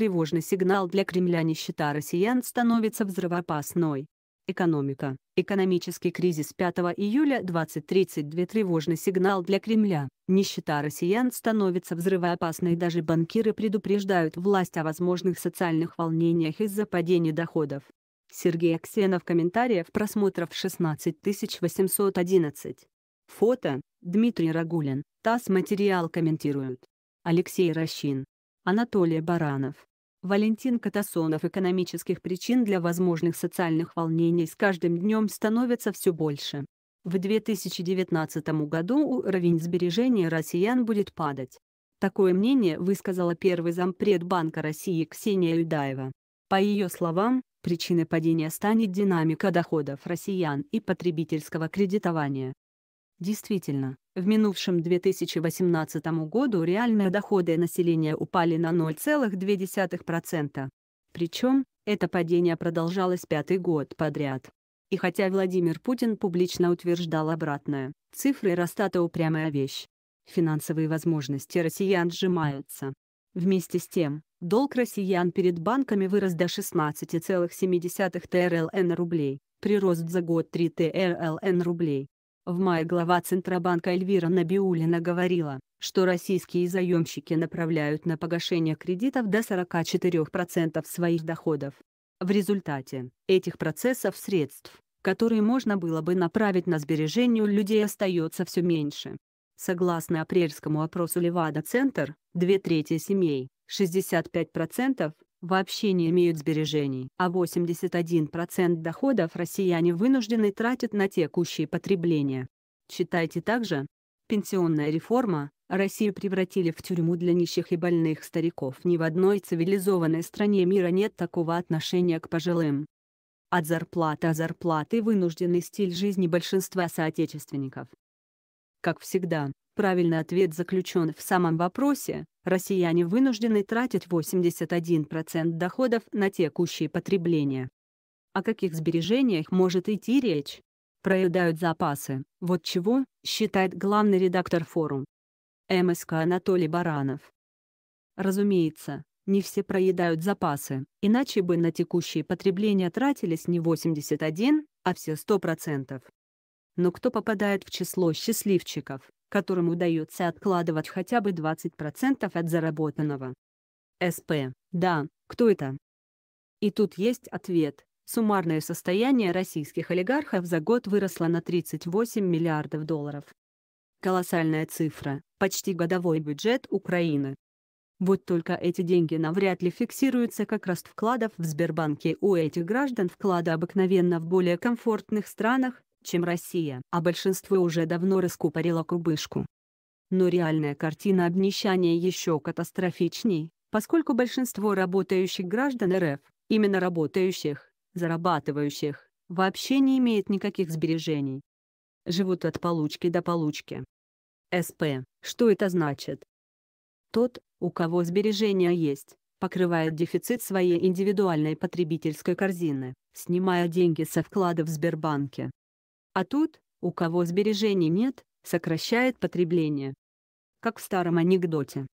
тревожный сигнал для Кремля нищета россиян становится взрывоопасной. Экономика. Экономический кризис 5 июля 2032 тревожный сигнал для Кремля. Нищета россиян становится взрывоопасной даже банкиры предупреждают власть о возможных социальных волнениях из-за падения доходов. Сергей Аксенов комментариев просмотров 16811. Фото. Дмитрий Рагулин. ТАСС материал комментируют. Алексей Рощин. Анатолий Баранов. Валентин Катасонов экономических причин для возможных социальных волнений с каждым днем становится все больше. В 2019 году уровень сбережения россиян будет падать. Такое мнение высказала первый зампред Банка России Ксения Юдаева. По ее словам, причиной падения станет динамика доходов россиян и потребительского кредитования. Действительно, в минувшем 2018 году реальные доходы населения упали на 0,2%. Причем, это падение продолжалось пятый год подряд. И хотя Владимир Путин публично утверждал обратное, цифры Росстата упрямая вещь. Финансовые возможности россиян сжимаются. Вместе с тем, долг россиян перед банками вырос до 16,7 ТРЛН рублей, прирост за год 3 ТРЛН рублей. В мае глава Центробанка Эльвира Набиулина говорила, что российские заемщики направляют на погашение кредитов до 44% своих доходов. В результате этих процессов средств, которые можно было бы направить на сбережение людей остается все меньше. Согласно апрельскому опросу Левада-центр, две трети семей, 65%, вообще не имеют сбережений, а 81% доходов россияне вынуждены тратить на текущие потребления. Читайте также. Пенсионная реформа. Россию превратили в тюрьму для нищих и больных стариков. Ни в одной цивилизованной стране мира нет такого отношения к пожилым. От зарплаты о а зарплаты вынужденный стиль жизни большинства соотечественников. Как всегда, правильный ответ заключен в самом вопросе, россияне вынуждены тратить 81% доходов на текущие потребления. О каких сбережениях может идти речь? Проедают запасы, вот чего, считает главный редактор форум. МСК Анатолий Баранов. Разумеется, не все проедают запасы, иначе бы на текущие потребления тратились не 81, а все 100%. Но кто попадает в число счастливчиков? которым удается откладывать хотя бы 20% от заработанного. СП. Да, кто это? И тут есть ответ. Суммарное состояние российских олигархов за год выросло на 38 миллиардов долларов. Колоссальная цифра, почти годовой бюджет Украины. Вот только эти деньги навряд ли фиксируются как рост вкладов в Сбербанке у этих граждан вклады обыкновенно в более комфортных странах, чем Россия, а большинство уже давно раскупорило кубышку. Но реальная картина обнищания еще катастрофичней, поскольку большинство работающих граждан РФ, именно работающих, зарабатывающих, вообще не имеет никаких сбережений. Живут от получки до получки. СП, что это значит? Тот, у кого сбережения есть, покрывает дефицит своей индивидуальной потребительской корзины, снимая деньги со вкладов в Сбербанке. А тут, у кого сбережений нет, сокращает потребление. Как в старом анекдоте.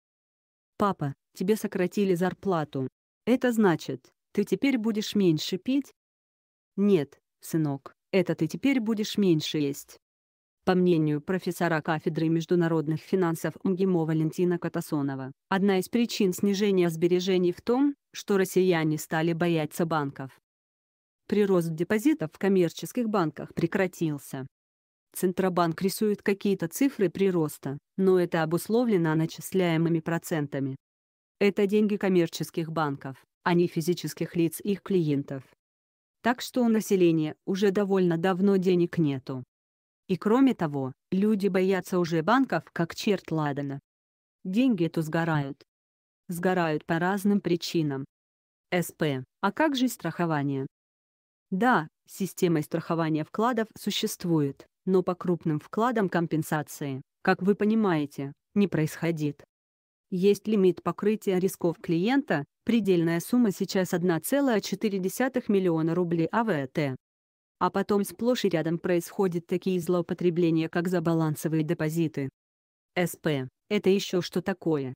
«Папа, тебе сократили зарплату. Это значит, ты теперь будешь меньше пить?» «Нет, сынок, это ты теперь будешь меньше есть». По мнению профессора кафедры международных финансов МГИМО Валентина Катасонова, одна из причин снижения сбережений в том, что россияне стали бояться банков прирост депозитов в коммерческих банках прекратился. Центробанк рисует какие-то цифры прироста, но это обусловлено начисляемыми процентами. Это деньги коммерческих банков, а не физических лиц их клиентов. Так что у населения уже довольно давно денег нету. И кроме того, люди боятся уже банков как черт ладана. Деньги то сгорают. Сгорают по разным причинам. СП, а как же страхование? Да, система страхования вкладов существует, но по крупным вкладам компенсации, как вы понимаете, не происходит. Есть лимит покрытия рисков клиента, предельная сумма сейчас 1,4 миллиона рублей АВТ. А потом сплошь и рядом происходят такие злоупотребления, как забалансовые депозиты. СП – это еще что такое?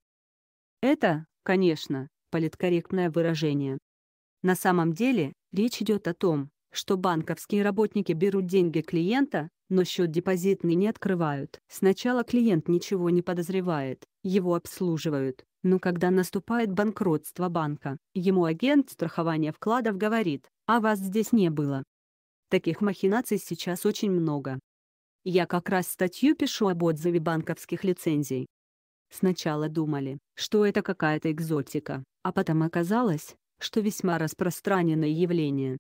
Это, конечно, политкорректное выражение. На самом деле, Речь идет о том, что банковские работники берут деньги клиента, но счет депозитный не открывают. Сначала клиент ничего не подозревает, его обслуживают, но когда наступает банкротство банка, ему агент страхования вкладов говорит, а вас здесь не было. Таких махинаций сейчас очень много. Я как раз статью пишу об отзыве банковских лицензий. Сначала думали, что это какая-то экзотика, а потом оказалось, что весьма распространенное явление.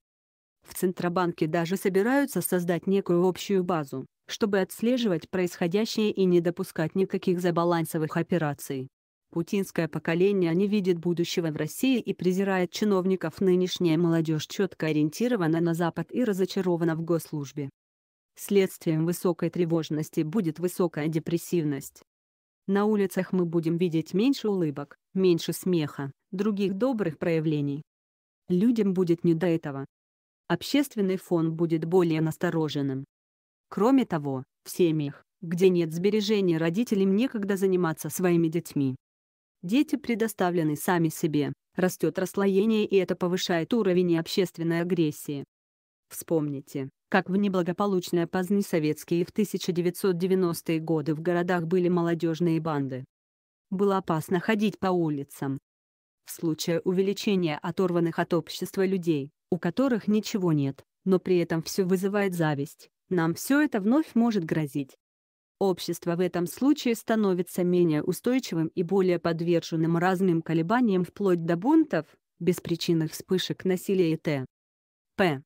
В Центробанке даже собираются создать некую общую базу, чтобы отслеживать происходящее и не допускать никаких забалансовых операций. Путинское поколение не видит будущего в России и презирает чиновников нынешняя молодежь четко ориентирована на Запад и разочарована в госслужбе. Следствием высокой тревожности будет высокая депрессивность. На улицах мы будем видеть меньше улыбок, меньше смеха, других добрых проявлений. Людям будет не до этого. Общественный фон будет более настороженным. Кроме того, в семьях, где нет сбережений родителям некогда заниматься своими детьми. Дети предоставлены сами себе, растет расслоение и это повышает уровень общественной агрессии. Вспомните, как в неблагополучные поздние советские в 1990-е годы в городах были молодежные банды. Было опасно ходить по улицам, случае увеличения оторванных от общества людей, у которых ничего нет, но при этом все вызывает зависть, нам все это вновь может грозить. Общество в этом случае становится менее устойчивым и более подверженным разным колебаниям вплоть до бунтов, беспричинных вспышек насилия и т. п.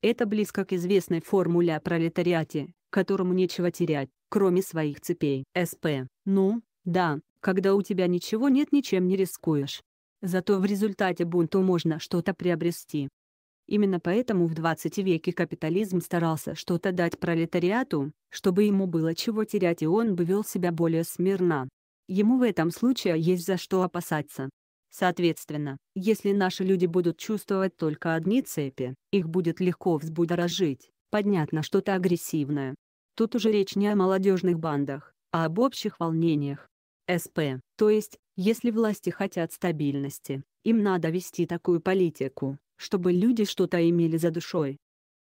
Это близко к известной формуле о пролетариате, которому нечего терять, кроме своих цепей. СП. Ну, да, когда у тебя ничего нет, ничем не рискуешь. Зато в результате бунту можно что-то приобрести. Именно поэтому в 20 веке капитализм старался что-то дать пролетариату, чтобы ему было чего терять и он бы вел себя более смирно. Ему в этом случае есть за что опасаться. Соответственно, если наши люди будут чувствовать только одни цепи, их будет легко взбудоражить, поднять на что-то агрессивное. Тут уже речь не о молодежных бандах, а об общих волнениях. СП, то есть, если власти хотят стабильности, им надо вести такую политику, чтобы люди что-то имели за душой.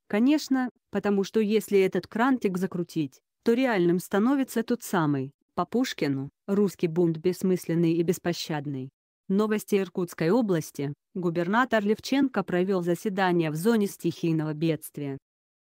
Конечно, потому что если этот крантик закрутить, то реальным становится тот самый, по Пушкину, русский бунт бессмысленный и беспощадный. Новости Иркутской области. Губернатор Левченко провел заседание в зоне стихийного бедствия.